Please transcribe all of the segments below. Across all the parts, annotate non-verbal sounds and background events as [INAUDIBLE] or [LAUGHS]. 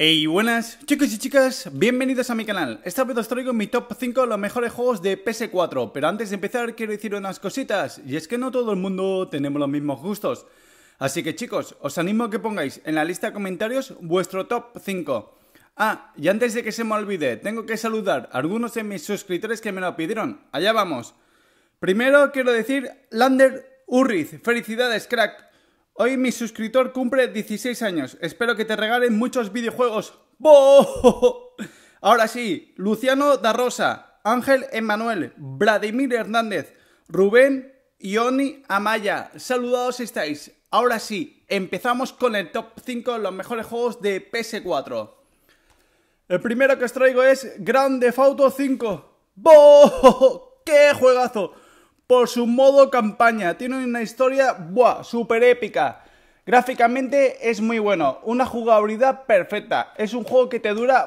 Hey buenas chicos y chicas, bienvenidos a mi canal. Esta vez os traigo mi top 5 de los mejores juegos de PS4, pero antes de empezar quiero decir unas cositas, y es que no todo el mundo tenemos los mismos gustos. Así que chicos, os animo a que pongáis en la lista de comentarios vuestro top 5. Ah, y antes de que se me olvide, tengo que saludar a algunos de mis suscriptores que me lo pidieron. Allá vamos. Primero quiero decir Lander Urriz, felicidades crack, Hoy mi suscriptor cumple 16 años. Espero que te regalen muchos videojuegos. ¡Boo! Ahora sí, Luciano da Rosa, Ángel Emanuel, Vladimir Hernández, Rubén Oni Amaya. Saludados estáis. Ahora sí, empezamos con el top 5 de los mejores juegos de PS4. El primero que os traigo es Grande Theft Auto 5. ¡Boo! ¡Qué juegazo! por su modo campaña. Tiene una historia, ¡buah!, súper épica. Gráficamente es muy bueno, una jugabilidad perfecta. Es un juego que te dura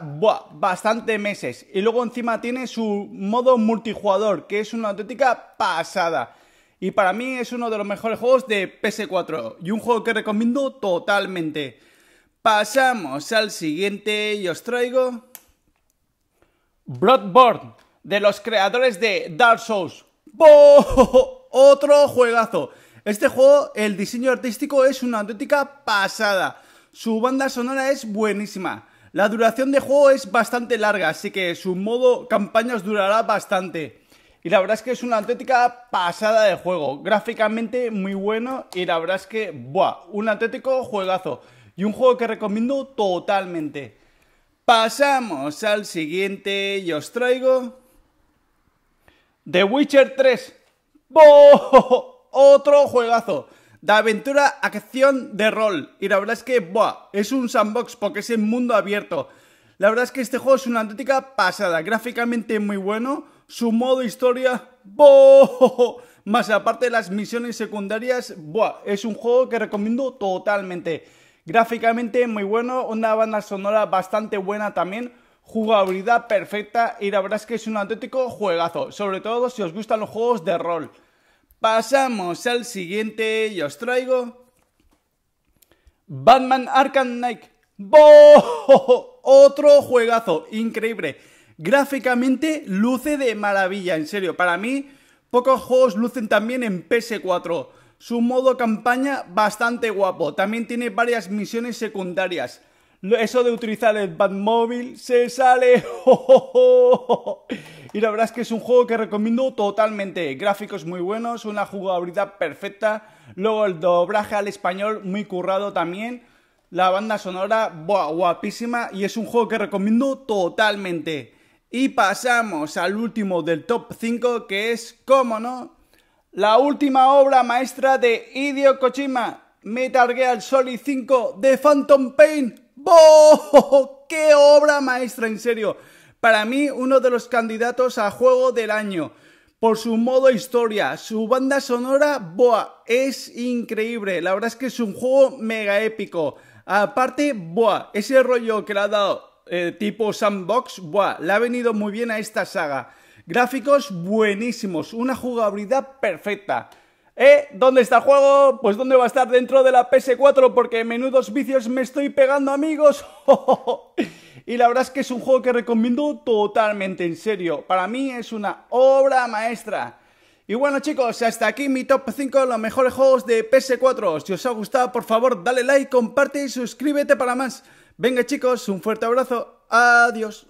bastante meses. Y luego encima tiene su modo multijugador, que es una auténtica pasada. Y para mí es uno de los mejores juegos de PS4 y un juego que recomiendo totalmente. Pasamos al siguiente y os traigo Bloodborne, de los creadores de Dark Souls, ¡Bo! Otro juegazo. Este juego, el diseño artístico es una auténtica pasada. Su banda sonora es buenísima. La duración de juego es bastante larga, así que su modo campañas durará bastante. Y la verdad es que es una auténtica pasada de juego. Gráficamente muy bueno y la verdad es que, ¡buah! Un auténtico juegazo. Y un juego que recomiendo totalmente. Pasamos al siguiente y os traigo The Witcher 3. Otro juegazo. De aventura, acción de rol. Y la verdad es que, ¡buah! Es un sandbox porque es en mundo abierto. La verdad es que este juego es una auténtica pasada. Gráficamente muy bueno. Su modo historia. Más aparte de las misiones secundarias. ¡Buah! Es un juego que recomiendo totalmente. Gráficamente muy bueno. Una banda sonora bastante buena también jugabilidad perfecta y la verdad es que es un auténtico juegazo, sobre todo si os gustan los juegos de rol. Pasamos al siguiente y os traigo Batman Arkham Knight. Otro juegazo, increíble. Gráficamente luce de maravilla, en serio. Para mí, pocos juegos lucen también en PS4. Su modo campaña bastante guapo. También tiene varias misiones secundarias eso de utilizar el Batmóvil se sale. [LAUGHS] y la verdad es que es un juego que recomiendo totalmente. Gráficos muy buenos, una jugabilidad perfecta. Luego el doblaje al español muy currado también. La banda sonora guapísima y es un juego que recomiendo totalmente. Y pasamos al último del top 5 que es, cómo no, la última obra maestra de Hideo Kojima. Metal Gear Solid 5 de Phantom Pain. ¡Bo! ¡Qué obra maestra, en serio! Para mí, uno de los candidatos a juego del año. Por su modo historia, su banda sonora, ¡boa! Es increíble. La verdad es que es un juego mega épico. Aparte, ¡boa! Ese rollo que le ha dado eh, tipo sandbox, ¡boa! Le ha venido muy bien a esta saga. Gráficos buenísimos, una jugabilidad perfecta. ¿Eh? ¿Dónde está el juego? Pues ¿dónde va a estar dentro de la PS4? Porque menudos vicios me estoy pegando, amigos. [LAUGHS] y la verdad es que es un juego que recomiendo totalmente en serio. Para mí es una obra maestra. Y bueno chicos, hasta aquí mi top 5 de los mejores juegos de PS4. Si os ha gustado, por favor, dale like, comparte y suscríbete para más. Venga chicos, un fuerte abrazo. Adiós.